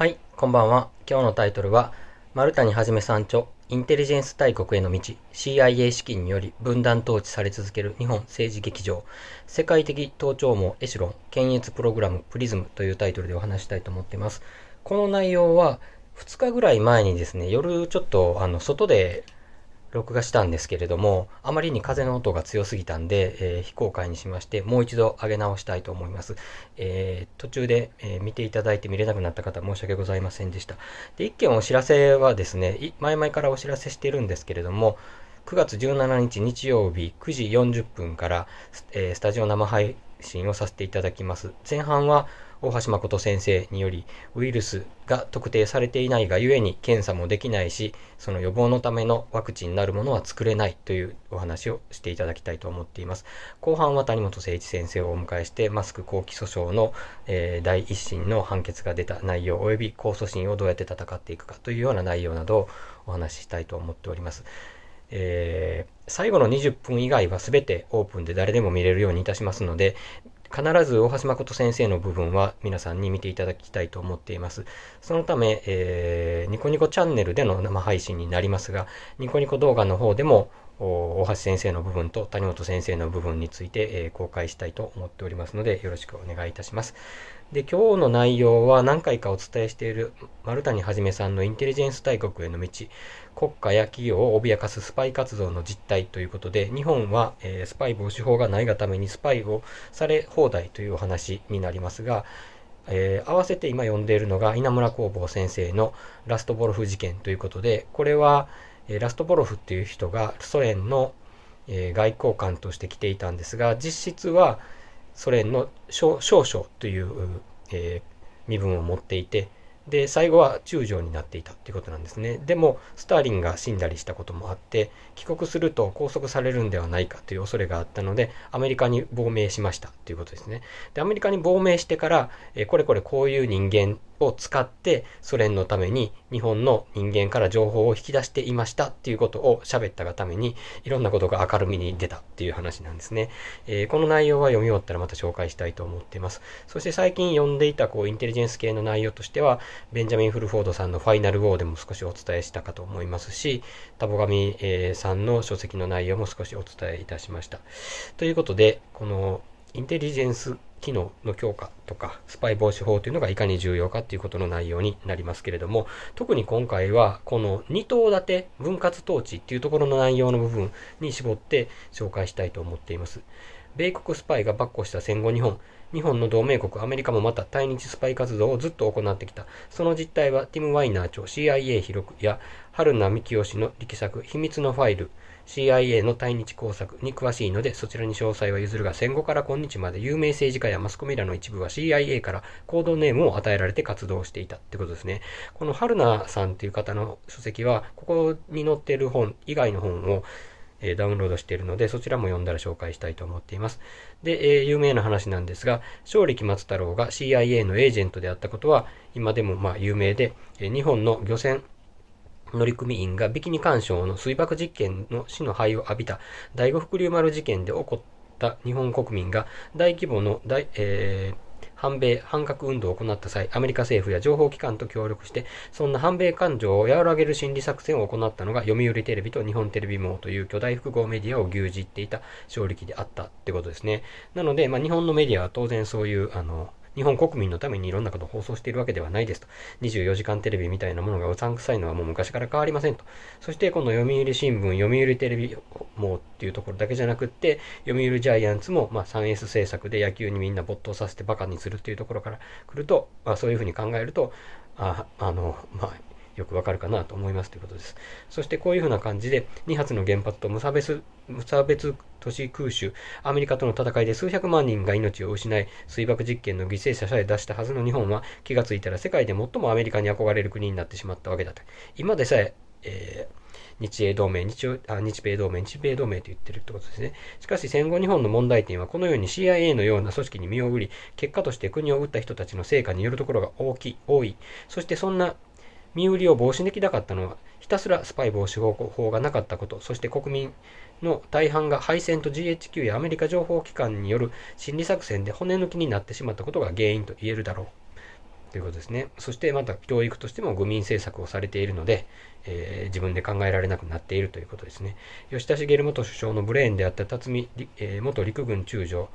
はい、こんばんは。今日のタイトルは、丸谷はじめさんょ、インテリジェンス大国への道、CIA 資金により分断統治され続ける日本政治劇場、世界的盗聴網エシロン、検閲プログラム、プリズムというタイトルでお話したいと思っています。この内容は、2日ぐらい前にですね、夜ちょっと、あの、外で録画したんですけれども、あまりに風の音が強すぎたんで、えー、非公開にしまして、もう一度上げ直したいと思います。えー、途中で、えー、見ていただいて見れなくなった方、申し訳ございませんでした。で、一件お知らせはですね、前々からお知らせしてるんですけれども、9月17日日曜日9時40分から、えー、スタジオ生配信をさせていただきます。前半は、大橋誠先生により、ウイルスが特定されていないがゆえに検査もできないし、その予防のためのワクチンになるものは作れないというお話をしていただきたいと思っています。後半は谷本誠一先生をお迎えして、マスク後期訴訟の、えー、第一審の判決が出た内容及び控訴審をどうやって戦っていくかというような内容などをお話ししたいと思っております。えー、最後の20分以外は全てオープンで誰でも見れるようにいたしますので、必ず大橋誠先生の部分は皆さんに見ていただきたいと思っています。そのため、えー、ニコニコチャンネルでの生配信になりますが、ニコニコ動画の方でも大橋先生の部分と谷本先生の部分について、えー、公開したいと思っておりますので、よろしくお願いいたします。で、今日の内容は何回かお伝えしている丸谷はじめさんのインテリジェンス大国への道、国家や企業を脅かすスパイ活動の実態ということで、日本は、えー、スパイ防止法がないがためにスパイをされ放題というお話になりますが、えー、合わせて今読んでいるのが稲村工房先生のラストボロフ事件ということで、これは、えー、ラストボロフっていう人がソ連の、え外交官として来ていたんですが、実質は、ソ連の少々という、え身分を持っていて、で、最後は中将になっていたということなんですね。でも、スターリンが死んだりしたこともあって、帰国すると拘束されるんではないかという恐れがあったので、アメリカに亡命しましたということですね。で、アメリカに亡命してから、えこれこれこういう人間を使ってソ連のために日本の人間から情報を引き出していましたっていうことを喋ったがためにいろんなことが明るみに出たっていう話なんですね。えー、この内容は読み終わったらまた紹介したいと思っています。そして最近読んでいたこうインテリジェンス系の内容としてはベンジャミン・フルフォードさんのファイナル・ウォーでも少しお伝えしたかと思いますしタボガミ、えさんの書籍の内容も少しお伝えいたしました。ということでこのインテリジェンス機能の強化とか、スパイ防止法というのがいかに重要かということの内容になりますけれども、特に今回は、この2等立て分割統治っていうところの内容の部分に絞って紹介したいと思っています。米国スパイが跋扈した戦後日本、日本の同盟国アメリカもまた対日スパイ活動をずっと行ってきた。その実態はティム・ワイナー著 CIA 広くや春名幹雄氏の力作秘密のファイル CIA の対日工作に詳しいのでそちらに詳細は譲るが戦後から今日まで有名政治家やマスコミらの一部は CIA からコードネームを与えられて活動していたってことですね。この春名さんっていう方の書籍はここに載っている本以外の本をえダウンロードしているので、そちらも読んだら紹介したいと思っています。で、え有名な話なんですが、勝力松太郎が CIA のエージェントであったことは、今でもまあ有名で、え日本の漁船、乗組員がビキニ干渉の水爆実験の死の灰を浴びた第五福竜丸事件で起こった日本国民が大規模の大、えー反米、反核運動を行った際、アメリカ政府や情報機関と協力して、そんな反米感情を和らげる心理作戦を行ったのが、読売テレビと日本テレビ網という巨大複合メディアを牛耳っていた勝力であったってことですね。なので、まあ、日本のメディアは当然そういう、あの、日本国民のためにいろんなことを放送しているわけではないですと。24時間テレビみたいなものがうさんくさいのはもう昔から変わりませんと。そしてこの読売新聞、読売テレビもっていうところだけじゃなくって、読売ジャイアンツもまあ 3S 政策で野球にみんな没頭させてバカにするっていうところから来ると、まあそういうふうに考えると、ああの、まあ、よくわかるかなと思いますということです。そしてこういうふうな感じで、2発の原発と無差別、無差別都市空襲、アメリカとの戦いで数百万人が命を失い、水爆実験の犠牲者さえ出したはずの日本は、気がついたら世界で最もアメリカに憧れる国になってしまったわけだと。今でさえ、えー日英同盟日あ、日米同盟、日米同盟と言ってるってことですね。しかし戦後日本の問題点はこのように CIA のような組織に身を売り、結果として国を売った人たちの成果によるところが大きい、多い。そしてそんな身売りを防止できなかったのは、ひたすらスパイ防止法がなかったこと、そして国民の大半が敗戦と GHQ やアメリカ情報機関による心理作戦で骨抜きになってしまったことが原因と言えるだろう。ということですね。そしてまた教育としても愚民政策をされているので、えー、自分で考えられなくなっているということですね。吉田茂元首相のブレーンであった辰巳、えー、元陸軍中将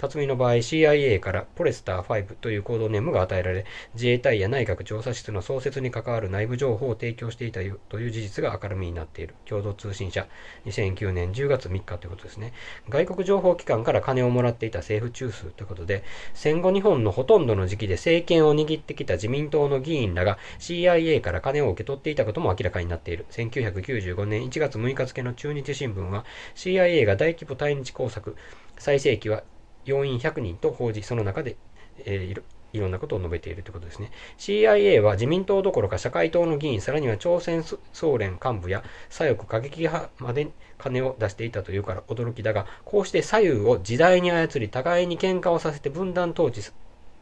辰巳の場合 CIA からポレスター5というコードネームが与えられ、自衛隊や内閣調査室の創設に関わる内部情報を提供していたという事実が明るみになっている。共同通信社、2009年10月3日ということですね。外国情報機関から金をもらっていた政府中枢ということで、戦後日本のほとんどの時期で政権を握ってきた自民党の議員らが CIA から金を受け取っていたことも明らかになっている。1995年1月6日付の中日新聞は CIA が大規模対日工作、最盛期は要員100人と報じ、その中で、えー、いろんなことを述べているということですね。CIA は自民党どころか社会党の議員、さらには朝鮮総連幹部や左翼過激派まで金を出していたというから驚きだが、こうして左右を時代に操り、互いに喧嘩をさせて分断統治、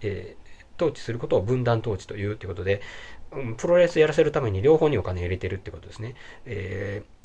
えー、統治することを分断統治というということで、うん、プロレスやらせるために両方にお金入れてるってことですね。えー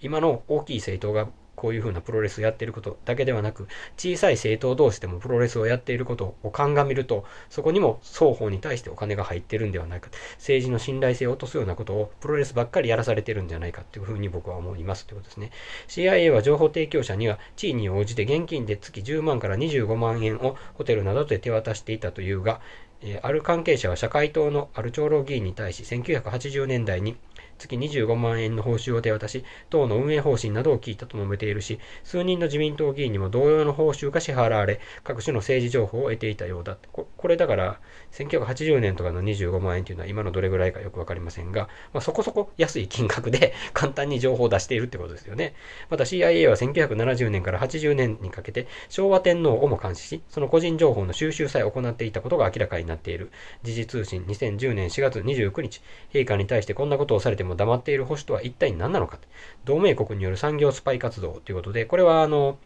今の大きい政党がこういうふうなプロレスをやっていることだけではなく、小さい政党同士でもプロレスをやっていることを鑑みると、そこにも双方に対してお金が入ってるんではないか、政治の信頼性を落とすようなことをプロレスばっかりやらされてるんじゃないかというふうに僕は思いますということですね。CIA は情報提供者には地位に応じて現金で月10万から25万円をホテルなどで手渡していたというが、えある関係者は社会党のある長老議員に対し1980年代に月25万円の報酬を手渡し、党の運営方針などを聞いたと述べているし、数人の自民党議員にも同様の報酬が支払われ、各種の政治情報を得ていたようだ。これだから、1980年とかの25万円というのは今のどれぐらいかよくわかりませんが、まあ、そこそこ安い金額で 簡単に情報を出しているってことですよね。また CIA は1970年から80年にかけて、昭和天皇をも監視し、その個人情報の収集さえ行っていたことが明らかになっている。時事通信2010年4月29日、陛下に対してこんなことをされてても黙っている保守とは一体何なのか。同盟国による産業スパイ活動ということで、これはあの、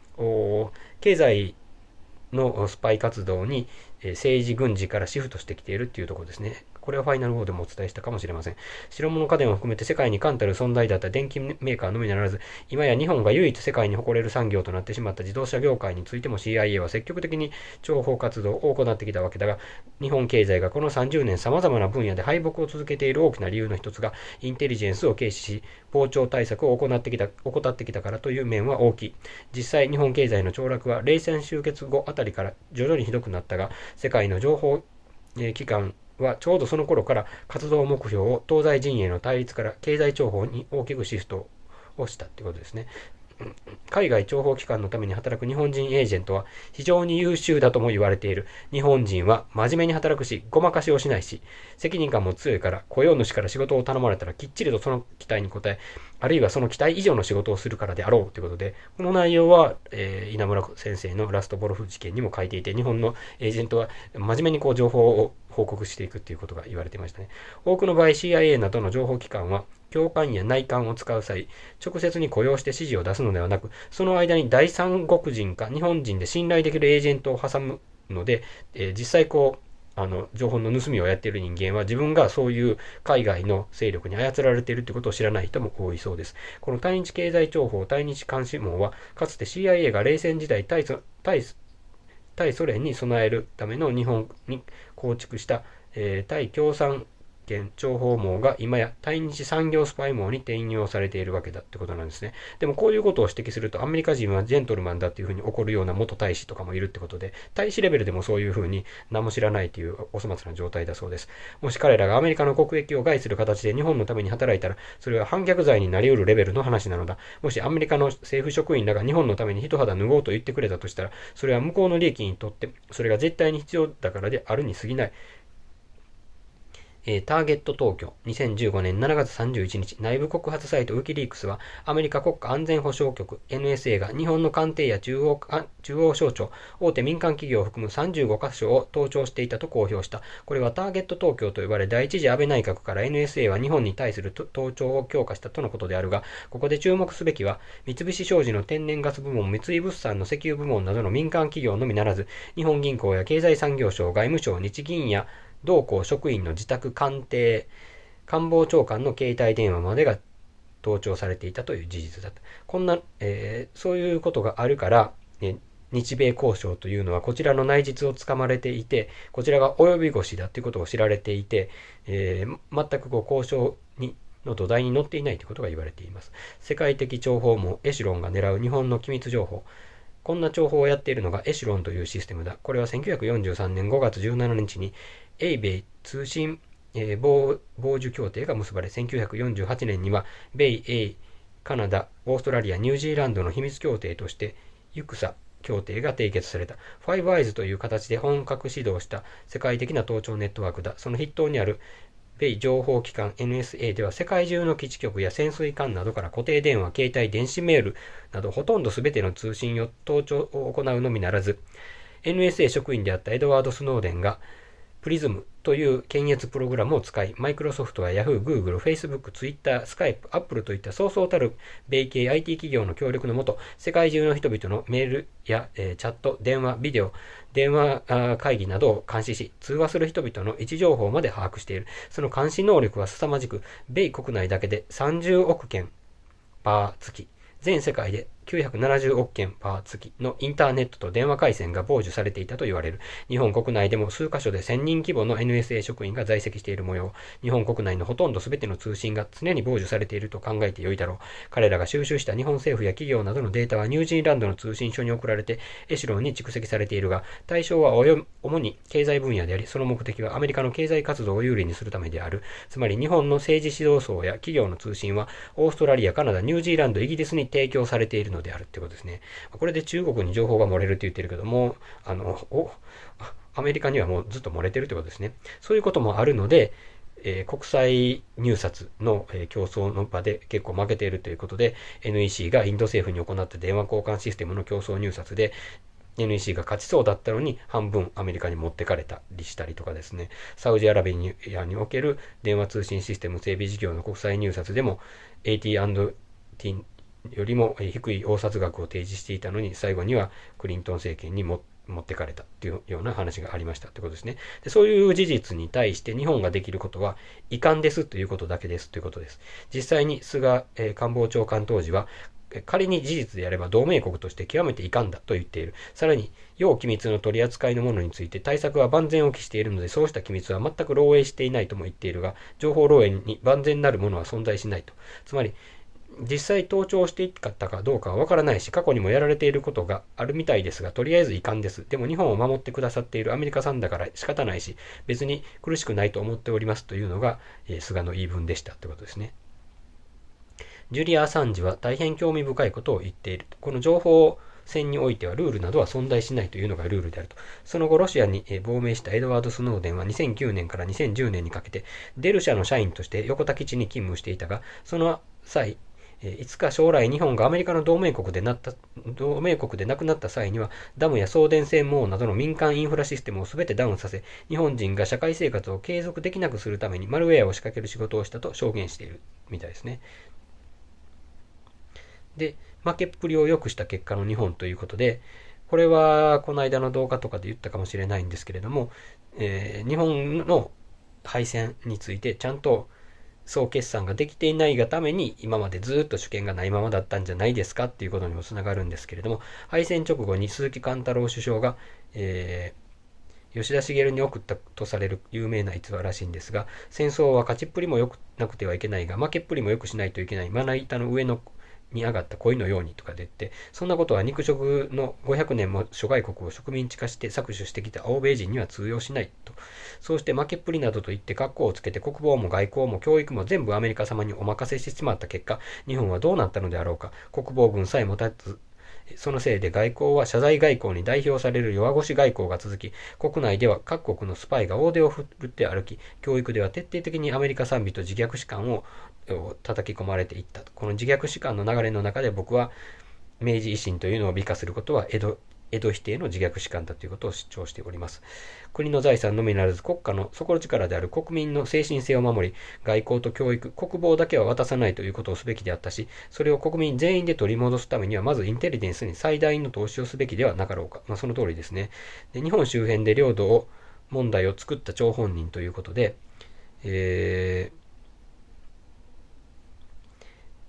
経済のスパイ活動に政治、軍事からシフトしてきているっていうところですね。これはファイナル号でもお伝えしたかもしれません。白物家電を含めて世界に冠たる存在だった電機メーカーのみならず、今や日本が唯一世界に誇れる産業となってしまった自動車業界についても CIA は積極的に情報活動を行ってきたわけだが、日本経済がこの30年様々な分野で敗北を続けている大きな理由の一つが、インテリジェンスを軽視し、膨張対策を行ってきた、怠ってきたからという面は大きい。実際、日本経済の凋落は冷戦終結後あたりから徐々にひどくなったが、世界の情報、えー、機関はちょうどその頃から活動目標を東西陣営の対立から経済情報に大きくシフトをしたってことですね。海外情報機関のために働く日本人エージェントは非常に優秀だとも言われている。日本人は真面目に働くし、ごまかしをしないし、責任感も強いから、雇用主から仕事を頼まれたらきっちりとその期待に応え、あるいはその期待以上の仕事をするからであろうということで、この内容は、えー、稲村先生のラストボルフ事件にも書いていて、日本のエージェントは真面目にこう情報を報告していくということが言われていましたね。多くの場合 CIA などの情報機関は教官や内官を使う際、直接に雇用して指示を出すのではなく、その間に第三国人か日本人で信頼できるエージェントを挟むので、えー、実際こう、あの、情報の盗みをやっている人間は自分がそういう海外の勢力に操られているということを知らない人も多いそうです。この対日経済情報、対日監視網は、かつて CIA が冷戦時代対対対ソ連に備えるための日本に構築した、えー、対共産見、諜報網が今や対日産業スパイ網に転用されているわけだってことなんですね。でもこういうことを指摘するとアメリカ人はジェントルマンだっていうふうに怒るような元大使とかもいるってことで、大使レベルでもそういうふうに何も知らないというお粗末な状態だそうです。もし彼らがアメリカの国益を害する形で日本のために働いたら、それは反逆罪になり得るレベルの話なのだ。もしアメリカの政府職員らが日本のために一肌脱ごうと言ってくれたとしたら、それは向こうの利益にとって、それが絶対に必要だからであるに過ぎない。えー、ターゲット東京、2015年7月31日、内部告発サイトウィキリークスは、アメリカ国家安全保障局 NSA が日本の官邸や中央中央省庁、大手民間企業を含む35箇所を盗聴していたと公表した。これはターゲット東京と呼ばれ、第一次安倍内閣から NSA は日本に対する盗聴を強化したとのことであるが、ここで注目すべきは、三菱商事の天然ガス部門、三井物産の石油部門などの民間企業のみならず、日本銀行や経済産業省、外務省、日銀や同校職員の自宅官邸、官房長官の携帯電話までが盗聴されていたという事実だった。こんな、えー、そういうことがあるから、ね、日米交渉というのはこちらの内実をつかまれていて、こちらが及び腰だということを知られていて、えー、全くこう交渉にの土台に乗っていないということが言われています。世界的情報網エシロンが狙う日本の機密情報。こんな情報をやっているのがエシロンというシステムだ。これは1943年5月17日に英米通信、えー、防防受協定が結ばれ、1948年には、米英、カナダ、オーストラリア、ニュージーランドの秘密協定として、ユクサ協定が締結された。ファイブアイズという形で本格指導した世界的な盗聴ネットワークだ。その筆頭にある米情報機関 NSA では世界中の基地局や潜水艦などから固定電話、携帯、電子メールなどほとんど全ての通信を盗聴を行うのみならず、NSA 職員であったエドワード・スノーデンがプリズムという検閲プログラムを使い、マイクロソフトはヤフー、グーグル、フェイスブック、ツイッター、スカイプ、アップルといったそうそうたる米系 IT 企業の協力のもと、世界中の人々のメールや、えー、チャット、電話、ビデオ、電話会議などを監視し、通話する人々の位置情報まで把握している。その監視能力は凄まじく、米国内だけで30億件パー月、全世界で970億件パーきのインターネットと電話回線が傍受されていたと言われる。日本国内でも数カ所で1000人規模の NSA 職員が在籍している模様。日本国内のほとんど全ての通信が常に傍受されていると考えてよいだろう。彼らが収集した日本政府や企業などのデータはニュージーランドの通信所に送られてエシロンに蓄積されているが、対象は主に経済分野であり、その目的はアメリカの経済活動を有利にするためである。つまり日本の政治指導層や企業の通信は、オーストラリア、カナダ、ニュージーランド、イギリスに提供されているののであるってことですね。これで中国に情報が漏れるって言ってるけども、あの、おアメリカにはもうずっと漏れてるってことですね。そういうこともあるので、えー、国際入札の、えー、競争の場で結構負けているということで、NEC がインド政府に行った電話交換システムの競争入札で、NEC が勝ちそうだったのに半分アメリカに持ってかれたりしたりとかですね、サウジアラビアにおける電話通信システム整備事業の国際入札でも AT&T よりも低い応札額を提示していたのに、最後にはクリントン政権に持ってかれたというような話がありましたということですねで。そういう事実に対して日本ができることは遺憾ですということだけですということです。実際に菅、え官房長官当時は仮に事実であれば同盟国として極めて遺憾だと言っている。さらに、要機密の取り扱いのものについて対策は万全を期しているので、そうした機密は全く漏洩していないとも言っているが、情報漏洩に万全なるものは存在しないと。つまり、実際盗聴していったかどうかはわからないし、過去にもやられていることがあるみたいですが、とりあえず遺憾です。でも日本を守ってくださっているアメリカさんだから仕方ないし、別に苦しくないと思っておりますというのが、えー、菅の言い分でしたということですね。ジュリア・アサンジは大変興味深いことを言っている。この情報戦においてはルールなどは存在しないというのがルールであると。その後、ロシアに亡命したエドワード・スノーデンは2009年から2010年にかけて、デル社の社員として横田基地に勤務していたが、その際、えいつか将来日本がアメリカの同盟国でなった、同盟国でなくなった際には、ダムや送電線網などの民間インフラシステムを全てダウンさせ、日本人が社会生活を継続できなくするためにマルウェアを仕掛ける仕事をしたと証言しているみたいですね。で、負けっぷりを良くした結果の日本ということで、これはこの間の動画とかで言ったかもしれないんですけれども、えー、日本の敗戦についてちゃんと総決算ができていないがために今までずっと主権がないままだったんじゃないですかっていうことにもつながるんですけれども敗戦直後に鈴木貫太郎首相が、えー、吉田茂に送ったとされる有名な逸話らしいんですが戦争は勝ちっぷりもよくなくてはいけないが負けっぷりもよくしないといけないまな板の上の見上がった恋のようにとか出て、そんなことは肉食の500年も諸外国を植民地化して搾取してきた欧米人には通用しないと。そうして負けっぷりなどと言って格好をつけて国防も外交も教育も全部アメリカ様にお任せしてしまった結果、日本はどうなったのであろうか。国防軍さえ持たず、そのせいで外交は謝罪外交に代表される弱腰外交が続き、国内では各国のスパイが大手を振って歩き、教育では徹底的にアメリカ賛美と自虐史観をを叩き込まれていったと。この自虐史観の流れの中で僕は明治維新というのを美化することは江戸江戸否定の自虐史観だということを主張しております。国の財産のみならず国家の底力である国民の精神性を守り、外交と教育、国防だけは渡さないということをすべきであったし、それを国民全員で取り戻すためには、まずインテリジェンスに最大の投資をすべきではなかろうか。まあ、その通りですね。で日本周辺で領土を問題を作った張本人ということで、えー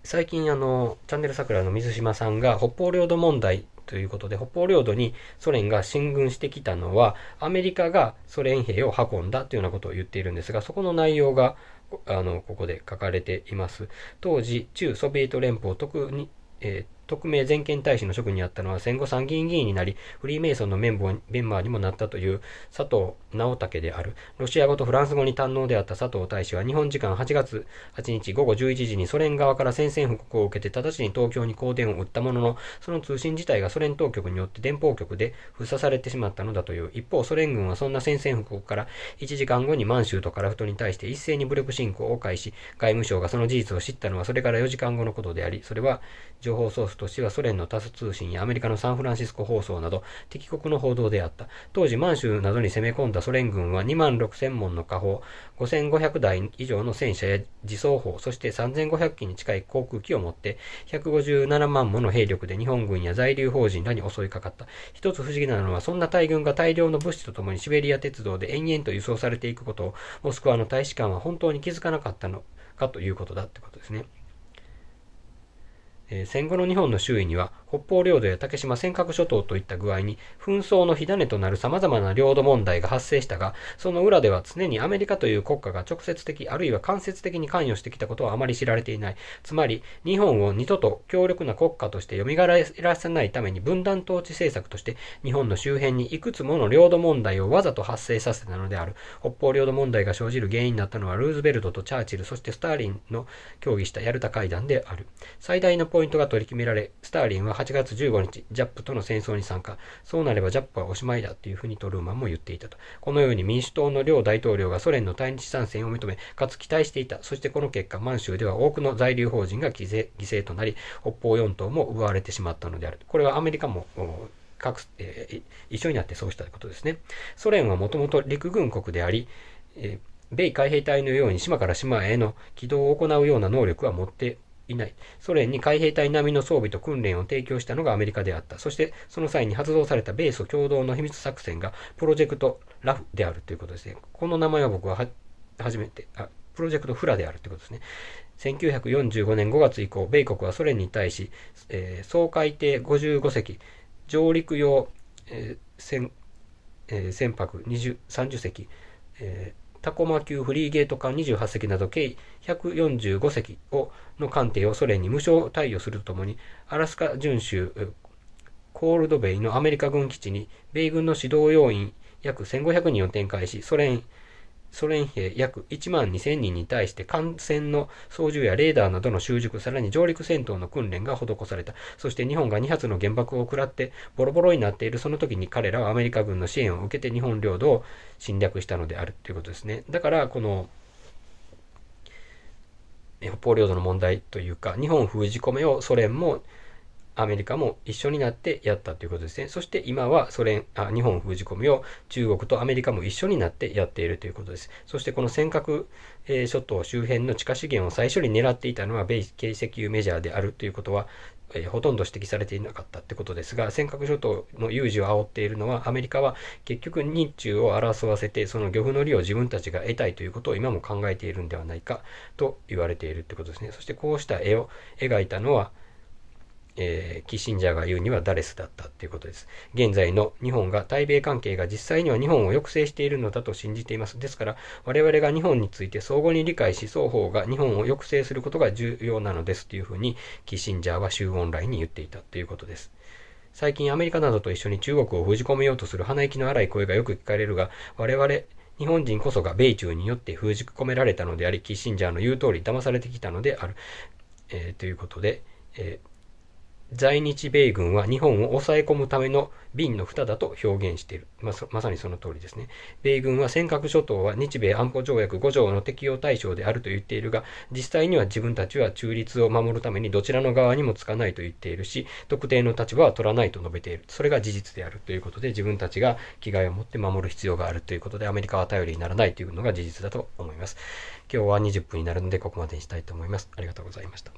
最近あの、チャンネル桜の水島さんが北方領土問題ということで、北方領土にソ連が進軍してきたのは、アメリカがソ連兵を運んだというようなことを言っているんですが、そこの内容が、あの、ここで書かれています。当時、中ソビエト連邦特に、えー特命全権大使の職にあったのは戦後参議院議員になり、フリーメイソンのメンメンバーにもなったという佐藤直武である。ロシア語とフランス語に堪能であった佐藤大使は日本時間8月8日午後11時にソ連側から宣戦布告を受けて直ちに東京に公電を打ったものの、その通信自体がソ連当局によって電報局で封鎖されてしまったのだという。一方、ソ連軍はそんな宣戦布告から1時間後に満州とカラフトに対して一斉に武力侵攻を開始、外務省がその事実を知ったのはそれから4時間後のことであり、それは情報ソースとしてはソ連のタス通信やアメリカのサンフランシスコ放送など敵国の報道であった。当時満州などに攻め込んだソ連軍は2万6000門の火砲、5500台以上の戦車や自走砲、そして3500機に近い航空機を持って、157万もの兵力で日本軍や在留邦人らに襲いかかった。一つ不思議なのは、そんな大軍が大量の物資とともにシベリア鉄道で延々と輸送されていくことを、モスクワの大使館は本当に気づかなかったのかということだってことですね。え戦後の日本の周囲には、北方領土や竹島尖閣諸島といった具合に、紛争の火種となる様々な領土問題が発生したが、その裏では常にアメリカという国家が直接的、あるいは間接的に関与してきたことはあまり知られていない。つまり、日本を二度と強力な国家として蘇らせないために分断統治政策として、日本の周辺にいくつもの領土問題をわざと発生させたのである。北方領土問題が生じる原因になったのは、ルーズベルトとチャーチル、そしてスターリンの協議したヤルタ会談である。最大のポポイントが取り決められ、スターリンは8月15日、ジャップとの戦争に参加。そうなればジャップはおしまいだというふうにトルーマンも言っていたと。このように民主党の両大統領がソ連の対日参戦を認め、かつ期待していた。そしてこの結果、満州では多くの在留邦人が犠牲犠牲となり、北方四島も奪われてしまったのである。これはアメリカも各、えー、一緒になってそうしたことですね。ソ連はもともと陸軍国であり、えー、米海兵隊のように島から島への軌道を行うような能力は持っていない。ソ連に海兵隊並みの装備と訓練を提供したのがアメリカであった。そして、その際に発動された米ソ共同の秘密作戦が、プロジェクトラフであるということですね。この名前は僕は初めて、あ、プロジェクトフラであるということですね。1945年5月以降、米国はソ連に対し、えー、総海艇55隻、上陸用、えー、船、えー、船舶20 30隻、えータコマ級フリーゲート艦28隻など計145隻をの艦艇をソ連に無償貸与するとともに、アラスカ準州コールドベイのアメリカ軍基地に米軍の指導要員約1500人を展開し、ソ連ソ連兵約1万2000人に対して艦船の操縦やレーダーなどの習熟、さらに上陸戦闘の訓練が施された。そして日本が2発の原爆を食らってボロボロになっているその時に彼らはアメリカ軍の支援を受けて日本領土を侵略したのであるということですね。だから、この、北方領土の問題というか、日本封じ込めをソ連もアメリカも一緒になってやったということですね。そして今はソ連、あ日本封じ込みを中国とアメリカも一緒になってやっているということです。そしてこの尖閣、えー、諸島周辺の地下資源を最初に狙っていたのは米系石油メジャーであるということは、えー、ほとんど指摘されていなかったってことですが、尖閣諸島の有事を煽っているのは、アメリカは結局日中を争わせて、その漁夫の利を自分たちが得たいということを今も考えているんではないかと言われているってことですね。そしてこうした絵を描いたのは、えー、キッシンジャーが言うにはダレスだったっていうことです。現在の日本が対米関係が実際には日本を抑制しているのだと信じています。ですから、我々が日本について相互に理解し、双方が日本を抑制することが重要なのですというふうに、キッシンジャーは週音来ラインに言っていたということです。最近アメリカなどと一緒に中国を封じ込めようとする鼻息の荒い声がよく聞かれるが、我々、日本人こそが米中によって封じ込められたのであり、キッシンジャーの言う通り騙されてきたのである。えー、ということで、えー在日米軍は日本を抑え込むための瓶の蓋だと表現している、まあ、まさにその通りですね。米軍は尖閣諸島は日米安保条約5条の適用対象であると言っているが、実際には自分たちは中立を守るためにどちらの側にもつかないと言っているし、特定の立場は取らないと述べている。それが事実であるということで、自分たちが危害を持って守る必要があるということで、アメリカは頼りにならないというのが事実だと思います。今日は20分になるので、ここまでにしたいと思います。ありがとうございました。